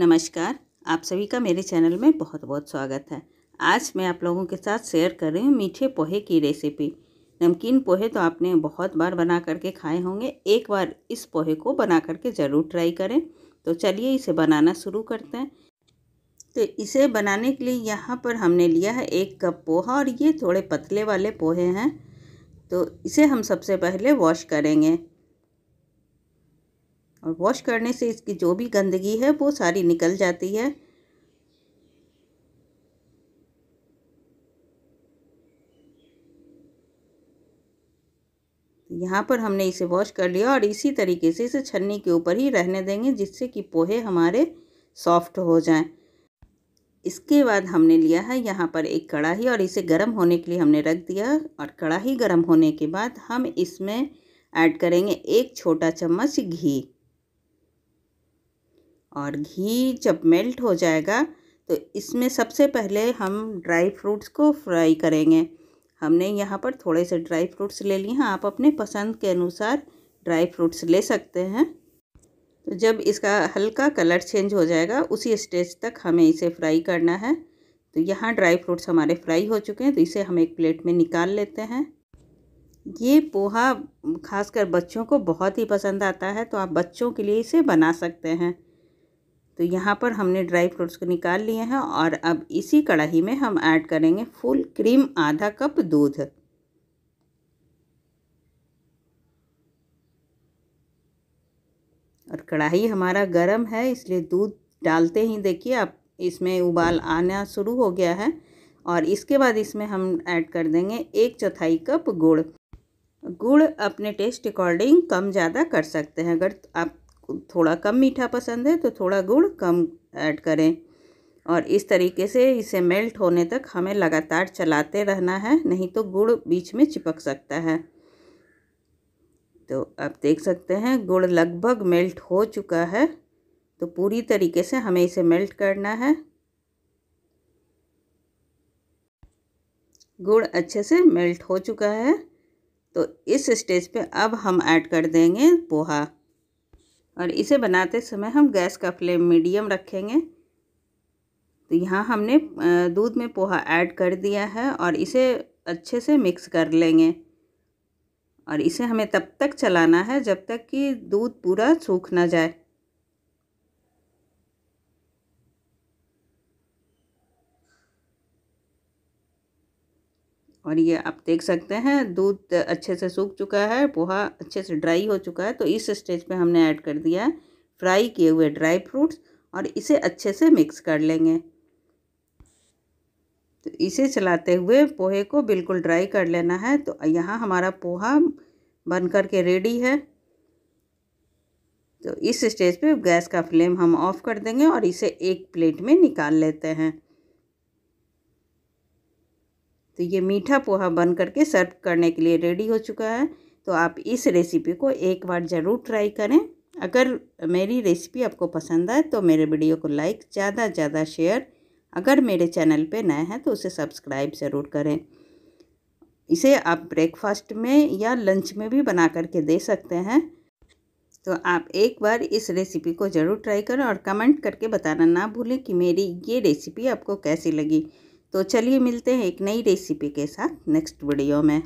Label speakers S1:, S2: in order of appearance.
S1: नमस्कार आप सभी का मेरे चैनल में बहुत बहुत स्वागत है आज मैं आप लोगों के साथ शेयर कर रही हूँ मीठे पोहे की रेसिपी नमकीन पोहे तो आपने बहुत बार बना करके खाए होंगे एक बार इस पोहे को बना करके ज़रूर ट्राई करें तो चलिए इसे बनाना शुरू करते हैं तो इसे बनाने के लिए यहाँ पर हमने लिया है एक कप पोहा और ये थोड़े पतले वाले पोहे हैं तो इसे हम सबसे पहले वॉश करेंगे और वॉश करने से इसकी जो भी गंदगी है वो सारी निकल जाती है यहाँ पर हमने इसे वॉश कर लिया और इसी तरीके से इसे छन्नी के ऊपर ही रहने देंगे जिससे कि पोहे हमारे सॉफ्ट हो जाएं इसके बाद हमने लिया है यहाँ पर एक कढ़ाही और इसे गर्म होने के लिए हमने रख दिया और कढ़ाही गर्म होने के बाद हम इसमें ऐड करेंगे एक छोटा चम्मच घी और घी जब मेल्ट हो जाएगा तो इसमें सबसे पहले हम ड्राई फ्रूट्स को फ्राई करेंगे हमने यहाँ पर थोड़े से ड्राई फ्रूट्स ले लिए हैं आप अपने पसंद के अनुसार ड्राई फ्रूट्स ले सकते हैं तो जब इसका हल्का कलर चेंज हो जाएगा उसी स्टेज तक हमें इसे फ्राई करना है तो यहाँ ड्राई फ्रूट्स हमारे फ्राई हो चुके हैं तो इसे हम एक प्लेट में निकाल लेते हैं ये पोहा खासकर बच्चों को बहुत ही पसंद आता है तो आप बच्चों के लिए इसे बना सकते हैं तो यहाँ पर हमने ड्राई फ्रूट्स को निकाल लिए हैं और अब इसी कढ़ाई में हम ऐड करेंगे फुल क्रीम आधा कप दूध और कढ़ाई हमारा गर्म है इसलिए दूध डालते ही देखिए आप इसमें उबाल आना शुरू हो गया है और इसके बाद इसमें हम ऐड कर देंगे एक चौथाई कप गुड़ गुड़ अपने टेस्ट अकॉर्डिंग कम ज़्यादा कर सकते हैं अगर आप थोड़ा कम मीठा पसंद है तो थोड़ा गुड़ कम ऐड करें और इस तरीके से इसे मेल्ट होने तक हमें लगातार चलाते रहना है नहीं तो गुड़ बीच में चिपक सकता है तो आप देख सकते हैं गुड़ लगभग मेल्ट हो चुका है तो पूरी तरीके से हमें इसे मेल्ट करना है गुड़ अच्छे से मेल्ट हो चुका है तो इस स्टेज पे अब हम ऐड कर देंगे पोहा और इसे बनाते समय हम गैस का फ्लेम मीडियम रखेंगे तो यहाँ हमने दूध में पोहा ऐड कर दिया है और इसे अच्छे से मिक्स कर लेंगे और इसे हमें तब तक चलाना है जब तक कि दूध पूरा सूख ना जाए और ये आप देख सकते हैं दूध अच्छे से सूख चुका है पोहा अच्छे से ड्राई हो चुका है तो इस स्टेज पे हमने ऐड कर दिया है फ्राई किए हुए ड्राई फ्रूट्स और इसे अच्छे से मिक्स कर लेंगे तो इसे चलाते हुए पोहे को बिल्कुल ड्राई कर लेना है तो यहाँ हमारा पोहा बन कर के रेडी है तो इस स्टेज पे गैस का फ्लेम हम ऑफ़ कर देंगे और इसे एक प्लेट में निकाल लेते हैं तो ये मीठा पोहा बन करके सर्व करने के लिए रेडी हो चुका है तो आप इस रेसिपी को एक बार ज़रूर ट्राई करें अगर मेरी रेसिपी आपको पसंद आए तो मेरे वीडियो को लाइक ज़्यादा ज़्यादा शेयर अगर मेरे चैनल पे नए हैं तो उसे सब्सक्राइब ज़रूर करें इसे आप ब्रेकफास्ट में या लंच में भी बना करके दे सकते हैं तो आप एक बार इस रेसिपी को ज़रूर ट्राई करें और कमेंट करके बताना ना भूलें कि मेरी ये रेसिपी आपको कैसी लगी तो चलिए मिलते हैं एक नई रेसिपी के साथ नेक्स्ट वीडियो में